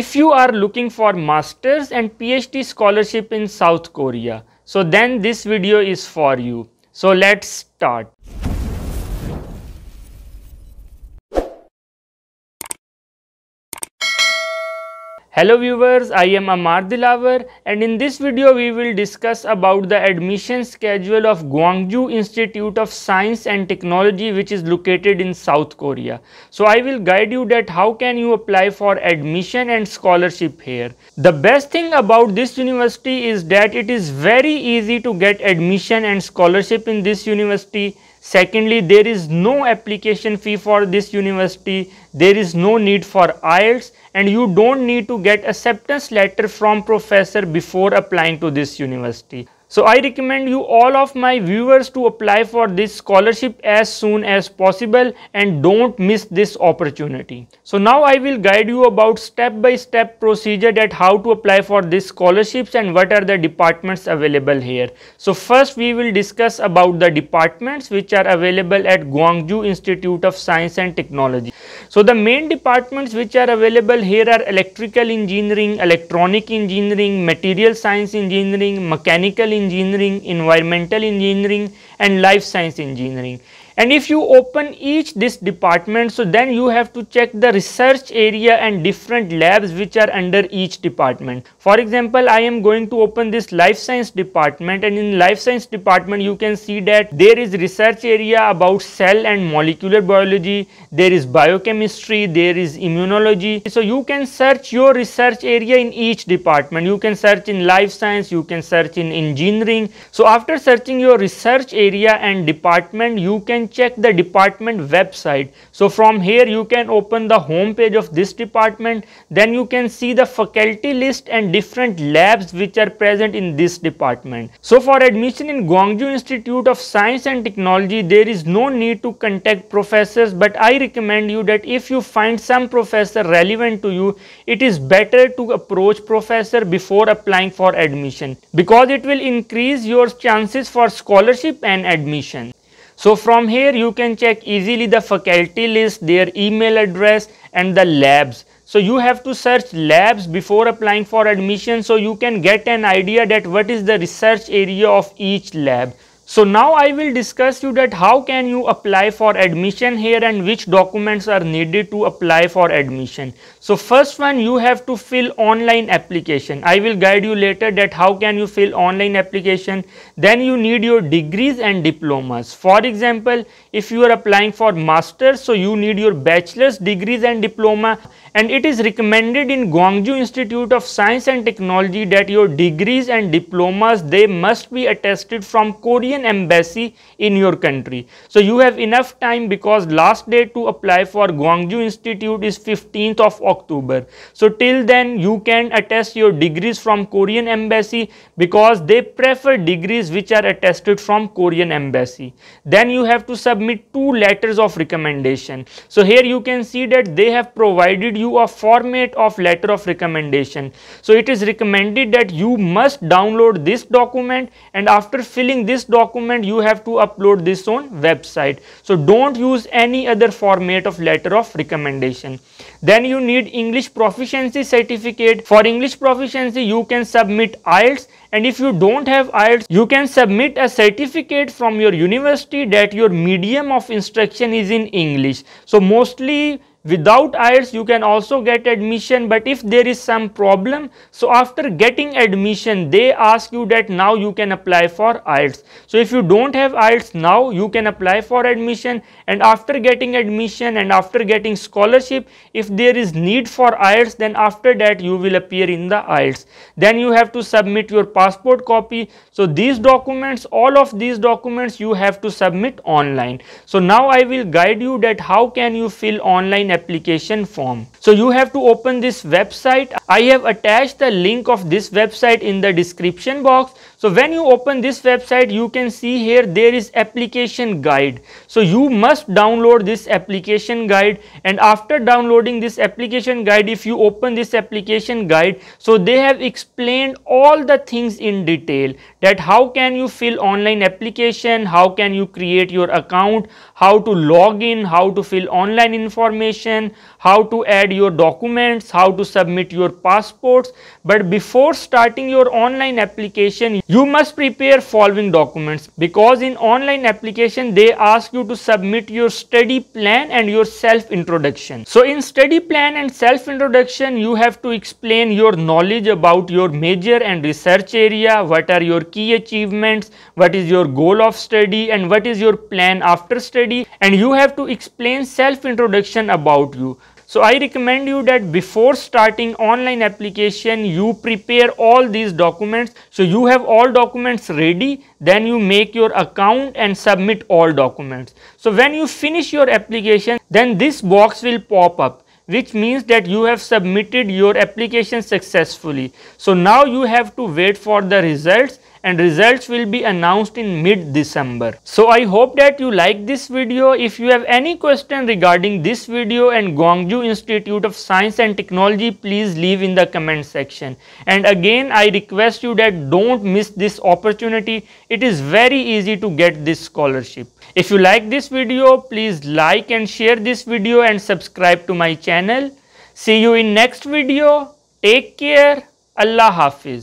if you are looking for masters and PhD scholarship in South Korea, so then this video is for you. So let's start. Hello viewers, I am Amar Dilavar and in this video we will discuss about the admission schedule of Gwangju Institute of Science and Technology which is located in South Korea. So I will guide you that how can you apply for admission and scholarship here. The best thing about this university is that it is very easy to get admission and scholarship in this university Secondly, there is no application fee for this university. There is no need for IELTS and you don't need to get acceptance letter from professor before applying to this university. So I recommend you all of my viewers to apply for this scholarship as soon as possible and don't miss this opportunity. So now I will guide you about step by step procedure that how to apply for this scholarships and what are the departments available here. So first we will discuss about the departments which are available at Guangzhou Institute of Science and Technology. So the main departments which are available here are electrical engineering, electronic engineering, material science engineering, mechanical engineering, environmental engineering and life science engineering and if you open each this department so then you have to check the research area and different labs which are under each department for example i am going to open this life science department and in life science department you can see that there is research area about cell and molecular biology there is biochemistry there is immunology so you can search your research area in each department you can search in life science you can search in engineering so after searching your research area and department you can can check the department website so from here you can open the home page of this department then you can see the faculty list and different labs which are present in this department so for admission in Guangzhou Institute of Science and Technology there is no need to contact professors but I recommend you that if you find some professor relevant to you it is better to approach professor before applying for admission because it will increase your chances for scholarship and admission. So from here you can check easily the faculty list, their email address and the labs. So you have to search labs before applying for admission so you can get an idea that what is the research area of each lab. So now I will discuss you that how can you apply for admission here and which documents are needed to apply for admission. So first one you have to fill online application. I will guide you later that how can you fill online application. Then you need your degrees and diplomas. For example, if you are applying for master's so you need your bachelor's degrees and diploma and it is recommended in Guangzhou Institute of Science and Technology that your degrees and diplomas they must be attested from Korean embassy in your country. So you have enough time because last day to apply for Guangzhou Institute is 15th of October. So till then you can attest your degrees from Korean embassy because they prefer degrees which are attested from Korean embassy. Then you have to submit two letters of recommendation. So here you can see that they have provided you a format of letter of recommendation. So it is recommended that you must download this document and after filling this document you have to upload this on website. So don't use any other format of letter of recommendation. Then you need English proficiency certificate. For English proficiency you can submit IELTS and if you don't have IELTS you can submit a certificate from your university that your medium of instruction is in English. So mostly without IELTS you can also get admission but if there is some problem so after getting admission they ask you that now you can apply for IELTS. So if you don't have IELTS now you can apply for admission and after getting admission and after getting scholarship if there is need for IELTS then after that you will appear in the IELTS. Then you have to submit your passport copy. So these documents all of these documents you have to submit online. So now I will guide you that how can you fill online application form. So you have to open this website I have attached the link of this website in the description box. So when you open this website, you can see here there is application guide. So you must download this application guide and after downloading this application guide, if you open this application guide, so they have explained all the things in detail that how can you fill online application, how can you create your account, how to log in, how to fill online information, how to add your documents, how to submit your passports. But before starting your online application, you must prepare following documents because in online application, they ask you to submit your study plan and your self introduction. So in study plan and self introduction, you have to explain your knowledge about your major and research area, what are your key achievements, what is your goal of study and what is your plan after study and you have to explain self introduction about you. So I recommend you that before starting online application, you prepare all these documents. So you have all documents ready, then you make your account and submit all documents. So when you finish your application, then this box will pop up which means that you have submitted your application successfully. So now you have to wait for the results and results will be announced in mid-December. So I hope that you like this video. If you have any question regarding this video and Gwangju Institute of Science and Technology, please leave in the comment section. And again, I request you that don't miss this opportunity. It is very easy to get this scholarship. If you like this video, please like and share this video and subscribe to my channel. See you in next video. Take care. Allah Hafiz.